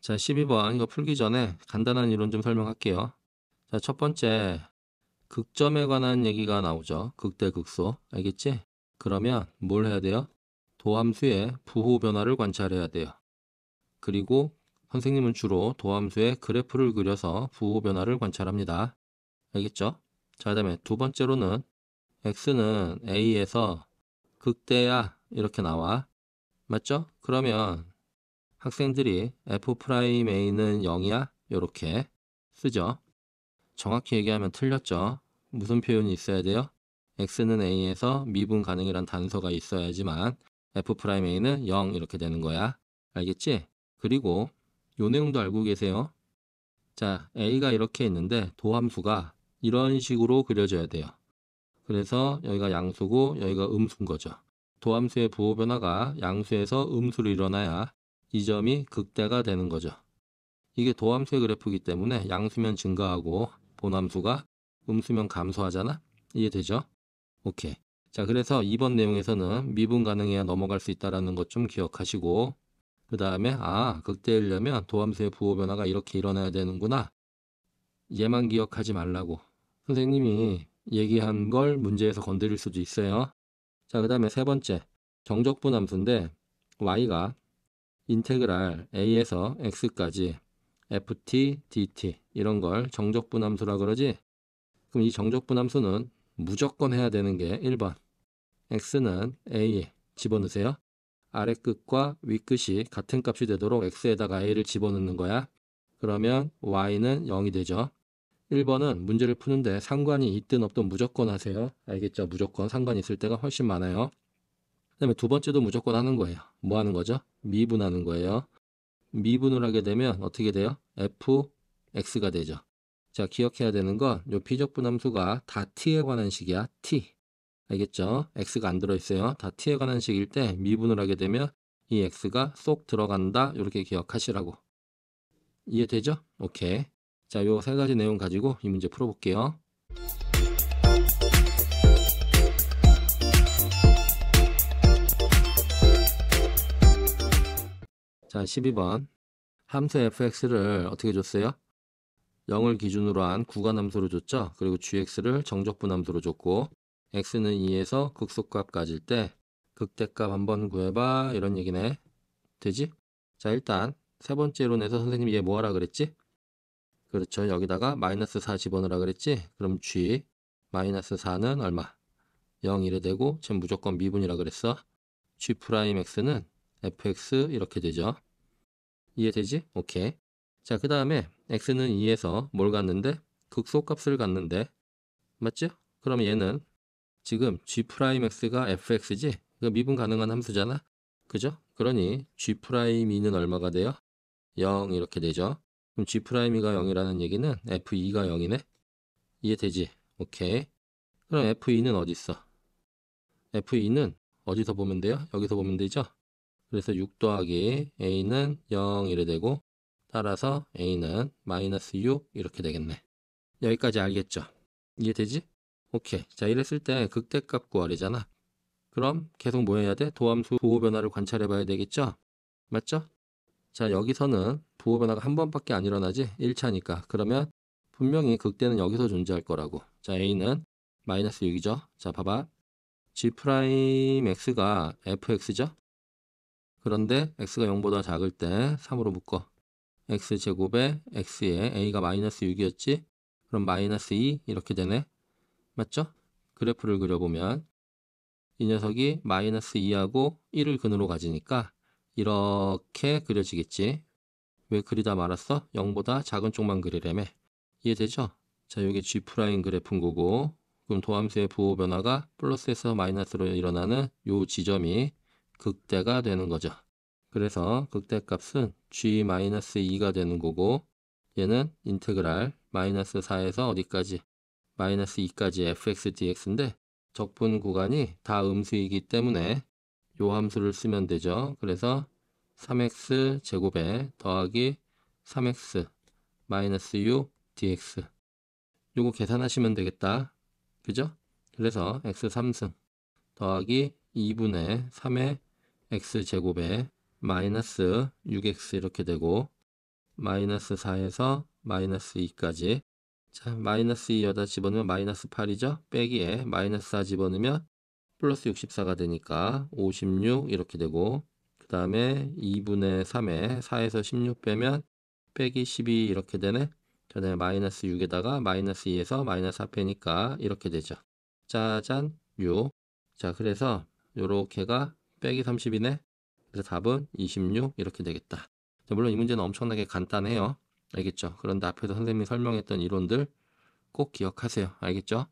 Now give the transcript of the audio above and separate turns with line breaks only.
자, 12번 이거 풀기 전에 간단한 이론 좀 설명할게요. 자, 첫 번째 극점에 관한 얘기가 나오죠. 극대 극소. 알겠지? 그러면 뭘 해야 돼요? 도함수의 부호 변화를 관찰해야 돼요. 그리고 선생님은 주로 도함수의 그래프를 그려서 부호 변화를 관찰합니다. 알겠죠? 자, 그 다음에 두 번째로는 x는 a에서 극대야 이렇게 나와. 맞죠? 그러면 학생들이 F'A는 0이야? 이렇게 쓰죠. 정확히 얘기하면 틀렸죠. 무슨 표현이 있어야 돼요? x는 a에서 미분 가능이란 단서가 있어야지만 f'a는 0 이렇게 되는 거야. 알겠지? 그리고 요 내용도 알고 계세요. 자, a가 이렇게 있는데 도함수가 이런 식으로 그려져야 돼요. 그래서 여기가 양수고 여기가 음수인 거죠. 도함수의 부호 변화가 양수에서 음수로 일어나야 이 점이 극대가 되는 거죠. 이게 도함수의 그래프이기 때문에 양수면 증가하고 본함수가 음수면 감소하잖아? 이해되죠? 오케이. 자, 그래서 이번 내용에서는 미분 가능해야 넘어갈 수 있다는 라 것좀 기억하시고 그 다음에 아, 극대이려면 도함수의 부호 변화가 이렇게 일어나야 되는구나. 얘만 기억하지 말라고. 선생님이 얘기한 걸 문제에서 건드릴 수도 있어요. 자, 그 다음에 세 번째, 정적분 함수인데 y가 인테그랄 a에서 x까지 ft, dt 이런 걸 정적분함수라 그러지? 그럼 이 정적분함수는 무조건 해야 되는 게 1번 x는 a에 집어넣으세요. 아래 끝과 위 끝이 같은 값이 되도록 x에다가 a를 집어넣는 거야. 그러면 y는 0이 되죠. 1번은 문제를 푸는데 상관이 있든 없든 무조건 하세요. 알겠죠? 무조건 상관이 있을 때가 훨씬 많아요. 그다음에 두 번째도 무조건 하는 거예요. 뭐 하는 거죠? 미분하는 거예요. 미분을 하게 되면 어떻게 돼요? fx가 되죠. 자, 기억해야 되는 건요 피적분 함수가 다 t에 관한 식이야. t. 알겠죠? x가 안 들어있어요. 다 t에 관한 식일 때 미분을 하게 되면 이 x가 쏙 들어간다. 이렇게 기억하시라고. 이해되죠? 오케이. 자, 요 세 가지 내용 가지고 이 문제 풀어볼게요. 자, 12번. 함수 fx를 어떻게 줬어요? 0을 기준으로 한 구간함수로 줬죠. 그리고 gx를 정적분함수로 줬고 x는 2에서 극소값 가질 때 극대값 한번 구해봐 이런 얘기네. 되지? 자 일단 세 번째 론에서 선생님이 얘 뭐하라 그랬지? 그렇죠. 여기다가 마이너스 4 집어넣으라 그랬지? 그럼 g 마이너스 4는 얼마? 0 이래 되고 쟤 무조건 미분이라 그랬어. g 프라임 x는 fx 이렇게 되죠. 이해되지? 오케이. 자, 그 다음에 x는 2에서 뭘갔는데 극소값을 갔는데 맞죠? 그럼 얘는 지금 g'x가 fx지? 그 미분 가능한 함수잖아? 그죠? 그러니 g 2는 얼마가 돼요? 0 이렇게 되죠. 그럼 g'이가 0이라는 얘기는 f2가 0이네? 이해되지? 오케이. 그럼 f2는 어디 있어? f2는 어디서 보면 돼요? 여기서 보면 되죠? 그래서 6 더하기 a는 0 이래 되고 따라서 a는 마이너스 6 이렇게 되겠네. 여기까지 알겠죠? 이해되지? 오케이. 자 이랬을 때 극대값 구하려잖아. 그럼 계속 뭐 해야 돼? 도함수 부호 변화를 관찰해 봐야 되겠죠? 맞죠? 자 여기서는 부호 변화가 한 번밖에 안 일어나지 1차니까 그러면 분명히 극대는 여기서 존재할 거라고 자 a는 마이너스 6이죠 자 봐봐 g 프라임 x가 fx죠 그런데 x가 0보다 작을 때 3으로 묶어. x제곱에 x에 a가 마이너스 6이었지? 그럼 마이너스 2 이렇게 되네. 맞죠? 그래프를 그려보면 이 녀석이 마이너스 2하고 1을 근으로 가지니까 이렇게 그려지겠지. 왜 그리다 말았어? 0보다 작은 쪽만 그리래매 이해되죠? 자, 이게 G' 프라임 그래프인 거고 그럼 도함수의 부호 변화가 플러스에서 마이너스로 일어나는 요 지점이 극대가 되는 거죠. 그래서 극대값은 g-2가 되는 거고 얘는 인테그랄 마이너스 4에서 어디까지 마이너스 2까지 fx dx인데 적분 구간이 다 음수이기 때문에 요 함수를 쓰면 되죠. 그래서 3x 제곱에 더하기 3x 마이너스 u dx 요거 계산하시면 되겠다. 그죠? 그래서 x 3승 더하기 2분의 3의 x제곱에 마이너스 6x 이렇게 되고 마이너스 4에서 마이너스 2까지 자 마이너스 2 여다 집어넣으면 마이너스 8이죠 빼기에 마이너스 4 집어넣으면 플러스 64가 되니까 56 이렇게 되고 그 다음에 2분의 3에 4에서 16 빼면 빼기 12 이렇게 되네 그 다음에 마이너스 6에다가 마이너스 2에서 마이너스 4 빼니까 이렇게 되죠 짜잔 6자 그래서 요렇게가 빼기 30이네. 그래서 답은 26 이렇게 되겠다. 물론 이 문제는 엄청나게 간단해요. 알겠죠? 그런데 앞에서 선생님이 설명했던 이론들 꼭 기억하세요. 알겠죠?